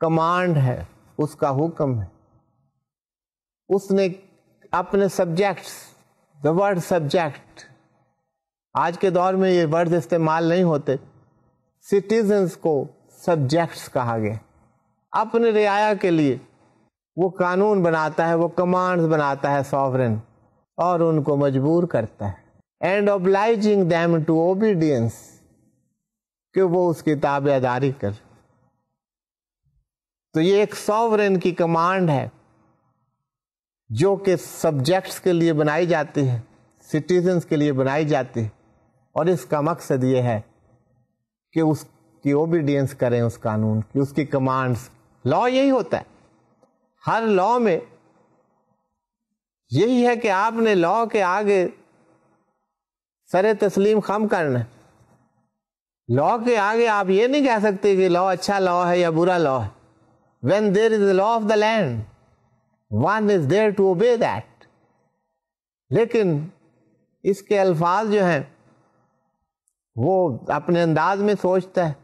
Speaker 1: कमांड है उसका हुक्म है उसने अपने सब्जेक्ट्स द वर्ड सब्जेक्ट आज के दौर में ये वर्ड इस्तेमाल नहीं होते सिटीजन्स को सब्जेक्ट्स कहा गया अपने रियाया के लिए वो कानून बनाता है वो कमांड्स बनाता है सॉवरन और उनको मजबूर करता है and obliging them to obedience कि वो उसकी ताबेदारी कर तो ये एक सॉवरन की कमांड है जो कि सब्जेक्ट्स के लिए बनाई जाती है सिटीजन्स के लिए बनाई जाती है और इसका मकसद ये है कि उसकी ओबीडियंस करें उस कानून की उसकी कमांड्स लॉ यही होता है हर लॉ में यही है कि आपने लॉ के आगे सरे तस्लीम खम करना है लॉ के आगे आप ये नहीं कह सकते कि लॉ अच्छा लॉ है या बुरा लॉ है when there is law of the land one is there to obey that लेकिन इसके अल्फाज जो हैं वो अपने अंदाज में सोचता है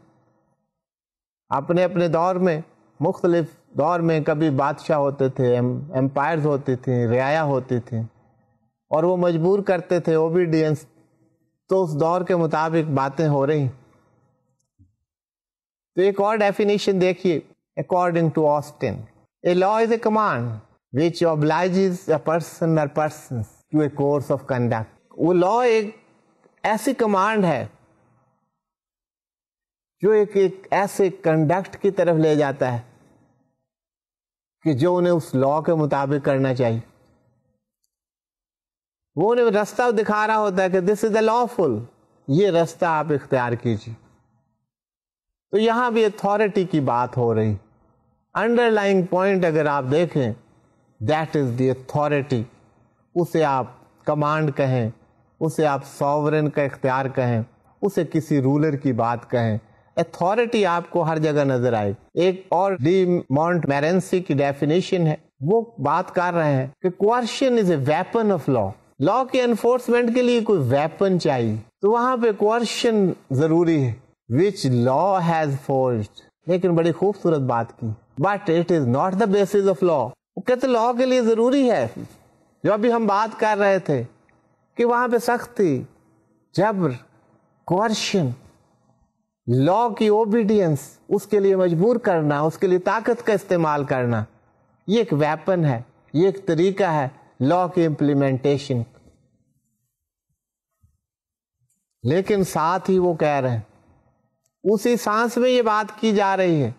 Speaker 1: अपने अपने दौर में मुख्तलिफ दौर में कभी बादशाह होते थे एम्पायर्स होते थे रियाया होते थे और वो मजबूर करते थे ओबीडियंस तो उस दौर के मुताबिक बातें हो रही तो एक और डेफिनेशन देखिए according to Austin a law is a command which oblige a person or person to a course of conduct वो लॉ एक ऐसी कमांड है जो एक एक ऐसे कंडक्ट की तरफ ले जाता है कि जो उन्हें उस लॉ के मुताबिक करना चाहिए वो उन्हें रास्ता दिखा रहा होता है कि दिस इज द लॉफुल ये रास्ता आप इख्तियार कीजिए तो यहां भी अथॉरिटी की बात हो रही अंडरलाइंग पॉइंट अगर आप देखें दैट इज द अथॉरिटी उसे आप कमांड कहें उसे आप सॉवरन का इख्तियार कहें उसे किसी रूलर की बात कहें अथॉरिटी आपको हर जगह नजर आएगी एक और डी मॉन्ट मैरेंसी की डेफिनेशन है वो बात कर रहे हैं कि coercion is a weapon of law law के एनफोर्समेंट के लिए कोई वेपन चाहिए तो वहां पे क्वेश्चन जरूरी है विच लॉ हैज फोर्स्ड लेकिन बड़ी खूबसूरत बात की but it is not the basis of law कहते लॉ के लिए जरूरी है जो अभी हम बात कर रहे थे कि वहां पे सख्ती जबर क्वेश्चन लॉ की ओबीडियंस उसके लिए मजबूर करना उसके लिए ताकत का इस्तेमाल करना ये एक वेपन है ये एक तरीका है लॉ की इंप्लीमेंटेशन लेकिन साथ ही वो कह रहे हैं उसी सांस में ये बात की जा रही है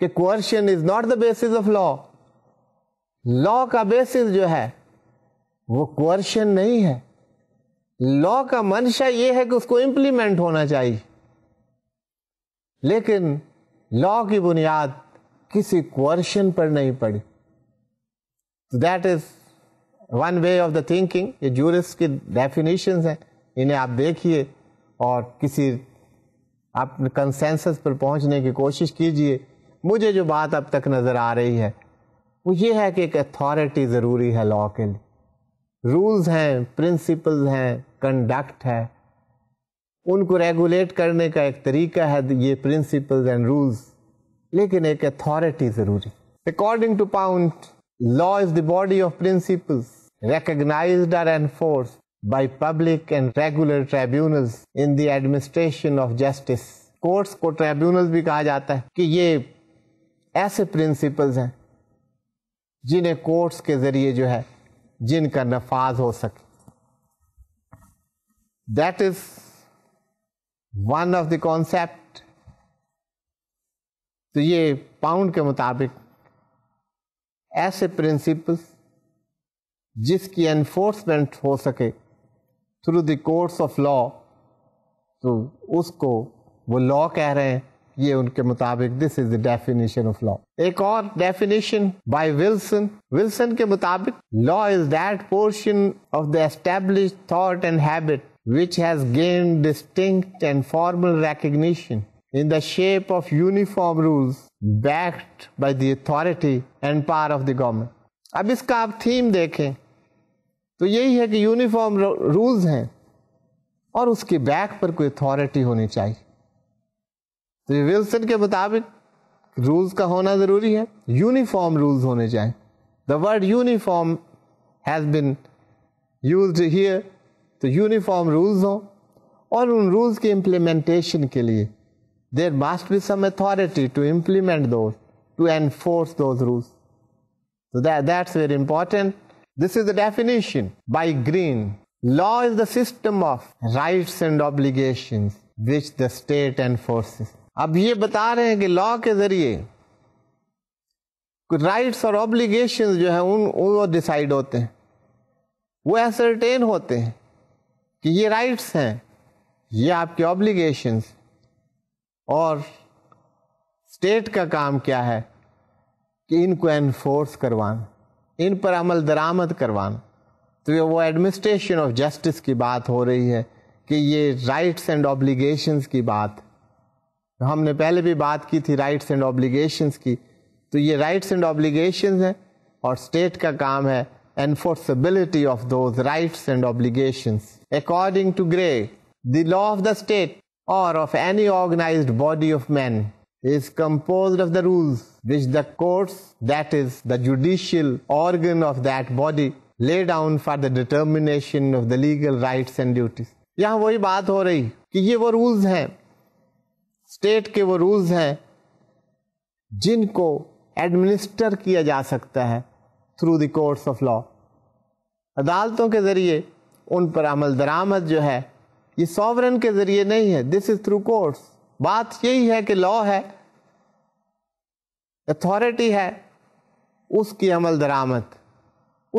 Speaker 1: कि coercion is not the basis of law law का बेसिस जो है वो कोर्शन नहीं है लॉ का मंशा ये है कि उसको इंप्लीमेंट होना चाहिए लेकिन लॉ की बुनियाद किसी क्वर्शन पर नहीं पड़ी तो that is one way of the thinking ये जूरिस की डेफिनेशन हैं इन्हें आप देखिए और किसी आप कंसेंसस पर पहुंचने की कोशिश कीजिए मुझे जो बात अब तक नज़र आ रही है वो ये है कि एक अथॉरिटी ज़रूरी है लॉ के लिए रूल्स हैं प्रिंसिपल्स हैं कंडक्ट है उनको रेगुलेट करने का एक तरीका है ये प्रिंसिपल्स एंड रूल्स लेकिन एक अथॉरिटी जरूरी according to Pound law is the body of principles recognize or enforce by public and regular tribunal in the administration of justice courts को ट्राइब्यूनल भी कहा जाता है कि ये ऐसे प्रिंसिपल्स हैं जिन्हें कोर्ट्स के जरिए जो है जिनका नफाज हो सके that is one of the concept तो ये पाउंड के मुताबिक ऐसे प्रिंसिपल जिसकी एनफोर्समेंट हो सके through the course of law तो उसको वो लॉ कह रहे हैं ये उनके मुताबिक this is the definition of law एक और डेफिनेशन बाय विल्सन विल्सन के मुताबिक law is that portion of the establish thought and habit which has gained distinct and formal recognition in the shape of uniform rules backed by the authority and power of the government. अब इसका आप थीम देखें तो यही है कि यूनिफॉर्म रूल्स हैं और उसके बैक पर कोई अथॉरिटी होनी चाहिए तो विल्सन के मुताबिक रूल्स का होना ज़रूरी है यूनिफॉर्म रूल्स होने चाहिए the word uniform has been use here तो यूनिफॉर्म रूल्स हों और उन रूल्स के इम्प्लीमेंटेशन के लिए there must be some authority to implement those to enforce those rules So that, that's very important. This is the definition by Green. Law is the system of rights and obligations which the state enforces. अब ये बता रहे हैं कि लॉ के जरिए राइट्स और ऑब्लिगेशन जो है उन वो डिसाइड होते हैं वो एसरटेन होते हैं कि ये राइट्स हैं ये आपके ऑब्लिगेशंस और स्टेट का काम क्या है कि इनको एनफोर्स करवाना इन पर अमल दरामद करवाना तो ये वो एडमिनिस्ट्रेशन ऑफ जस्टिस की बात हो रही है कि ये राइट्स एंड ऑब्लिगेशंस की बात हमने पहले भी बात की थी राइट्स एंड ऑब्लिगेशंस की तो ये राइट्स एंड ऑब्लिगेशंस हैं और स्टेट का काम है enforceability of those rights and obligations according to Gray, the law of the state or of any organized body of men is composed of the rules which the courts, that is, the judicial organ of that body, lay down for the determination of the legal rights and duties. यहाँ वही बात हो रही कि ये वो रूल्स हैं स्टेट के वो रूल्स हैं जिनको एडमिनिस्टर किया जा सकता है through the courts of law अदालतों के जरिए उन पर अमल दरामद जो है ये सॉवरन के जरिए नहीं है दिस इज थ्रू कोर्ट्स बात यही है कि लॉ है अथॉरिटी है उसकी अमल दरामद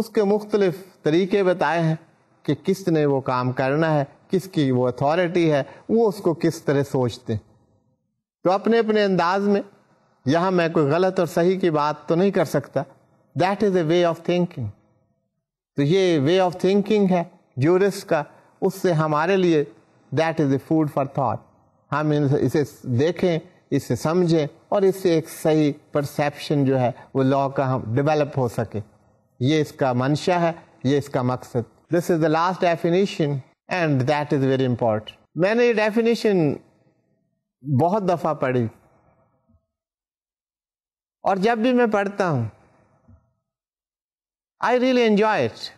Speaker 1: उसके मुख्तलिफ तरीके बताए हैं कि किसने वो काम करना है किसकी वो अथॉरिटी है वो उसको किस तरह सोचते तो अपने अपने अंदाज में यहां मैं कोई गलत और सही की बात तो नहीं कर सकता that is a way of thinking तो ये वे ऑफ थिंकिंग है ज्यूरिस का उससे हमारे लिए that is a food for thought हम इसे देखें इसे समझें और इससे एक सही परसेप्शन जो है वो लॉ का हम डिवेलप हो सके ये इसका मंशा है ये इसका मकसद this is the last definition and that is very important मैंने ये डेफिनेशन बहुत दफ़ा पढ़ी और जब भी मैं पढ़ता हूं I really enjoy it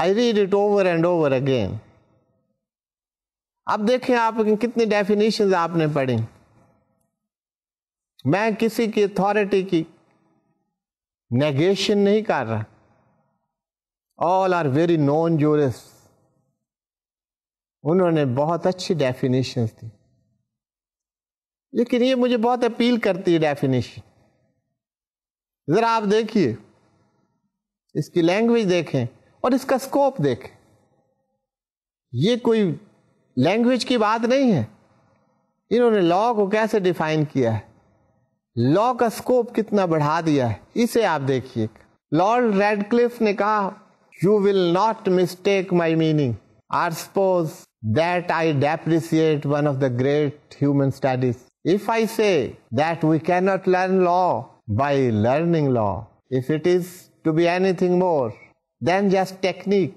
Speaker 1: I read it over and over again अब देखें आप कितनी डेफिनेशन आपने पढ़ी मैं किसी की अथॉरिटी की नेगेशन नहीं कर रहा all are very known jurists उन्होंने बहुत अच्छी डेफिनेशन दी लेकिन ये मुझे बहुत अपील करती है डेफिनेशन ज़रा आप देखिए इसकी लैंग्वेज देखें और इसका स्कोप देखें ये कोई लैंग्वेज की बात नहीं है इन्होंने लॉ को कैसे डिफाइन किया है लॉ का स्कोप कितना बढ़ा दिया है इसे आप देखिए लॉर्ड रेडक्लिफ ने कहा you will not mistake my meaning or suppose that I depreciate one of the great human studies if I say that we cannot learn law by learning law if it is to be anything more than just technique.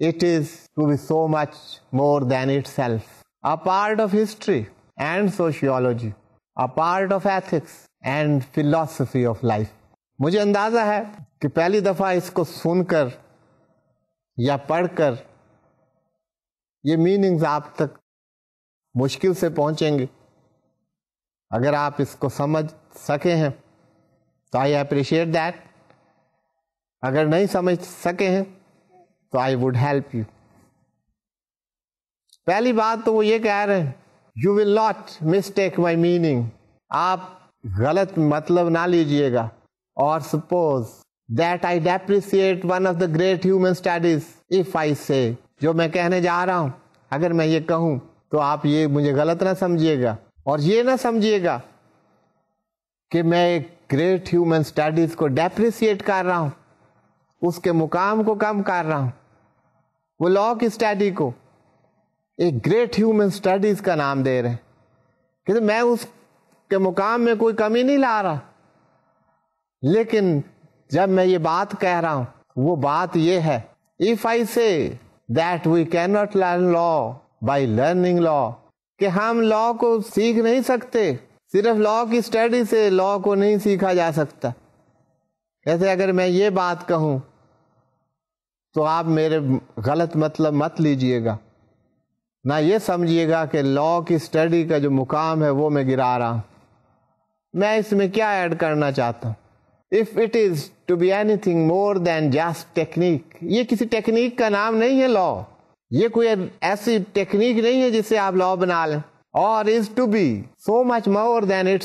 Speaker 1: It is to be so much more than itself. A part of history and sociology. A part of ethics and philosophy of life. मुझे अंदाज़ा है कि पहली दफ़ा इसको सुनकर या पढ़कर ये मीनिंग्स आप तक मुश्किल से पहुंचेंगे अगर आप इसको समझ सके हैं तो आई अप्रिशिएट दैट अगर नहीं समझ सके हैं तो आई वुड हेल्प यू पहली बात तो वो ये कह रहे हैं you will not mistake my meaning आप गलत मतलब ना लीजिएगा और suppose that I depreciate one of the great human studies if I say जो मैं कहने जा रहा हूं अगर मैं ये कहूं तो आप ये मुझे गलत ना समझिएगा और ये ना समझिएगा कि मैं एक ग्रेट ह्यूमन स्टडीज को डेप्रिसिएट कर रहा हूं उसके मुकाम को कम कर रहा हूं वो लॉ की स्टडी को एक ग्रेट ह्यूमन स्टडीज का नाम दे रहे हैं मैं उसके मुकाम में कोई कमी नहीं ला रहा लेकिन जब मैं ये बात कह रहा हूं वो बात ये है if I say that we can not learn law by learning law कि हम लॉ को सीख नहीं सकते सिर्फ लॉ की स्टडी से लॉ को नहीं सीखा जा सकता जैसे अगर मैं ये बात कहूं तो आप मेरे गलत मतलब मत लीजिएगा ना ये समझिएगा कि लॉ की स्टडी का जो मुकाम है वो मैं गिरा रहा हूँ मैं इसमें क्या ऐड करना चाहता हूँ if it is to be anything more than just technique ये किसी टेक्निक का नाम नहीं है लॉ ये कोई ऐसी टेक्निक नहीं है जिससे आप लॉ बना लें और is to be so much more than it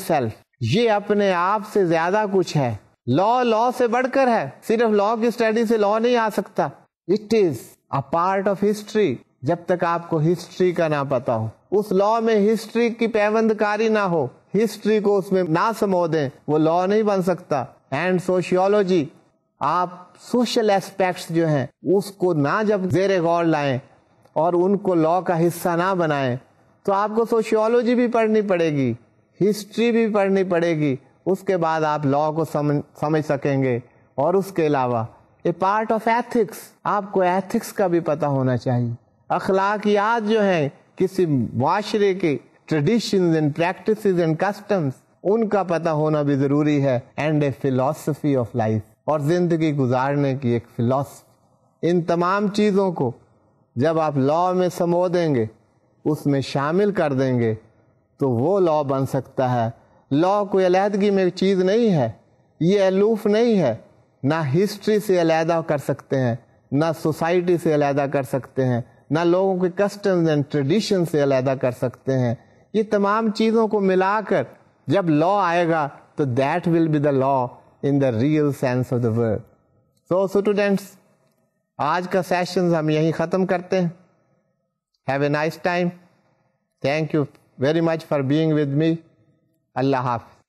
Speaker 1: ये अपने आप से ज़्यादा कुछ है लॉ लॉ से बढ़कर है सिर्फ लॉ की स्टडी से लॉ नहीं आ सकता it is a part of history जब तक आपको हिस्ट्री का ना पता हो उस लॉ में हिस्ट्री की पैबंदकारी ना हो हिस्ट्री को उसमें ना समो दें वो लॉ नहीं बन सकता एंड सोशियोलॉजी आप सोशल एस्पेक्ट्स जो हैं उसको ना जब जेरे गौर लाएं और उनको लॉ का हिस्सा ना बनाएं तो आपको सोशियोलॉजी भी पढ़नी पड़ेगी हिस्ट्री भी पढ़नी पड़ेगी उसके बाद आप लॉ को समझ समझ सकेंगे और उसके अलावा ए पार्ट ऑफ एथिक्स आपको एथिक्स का भी पता होना चाहिए अखलाकियात जो हैं किसी माशरे के tradition and practice and customs उनका पता होना भी ज़रूरी है and a philosophy of life और ज़िंदगी गुजारने की एक फिलासफी इन तमाम चीज़ों को जब आप लॉ में समो देंगे उसमें शामिल कर देंगे तो वो लॉ बन सकता है लॉ कोई अलीहदगी में चीज़ नहीं है ये एलूफ नहीं है ना हिस्ट्री से अलहदा कर सकते हैं ना सोसाइटी से अलहदा कर सकते हैं ना लोगों के कस्टम्स एंड ट्रेडिशन से अलहदा कर सकते हैं ये तमाम चीज़ों को मिलाकर जब लॉ आएगा तो that will be the law in the real sense of the word so students आज का सेशन हम यहीं ख़त्म करते हैं have a nice time thank you very much for being with me अल्लाह हाफ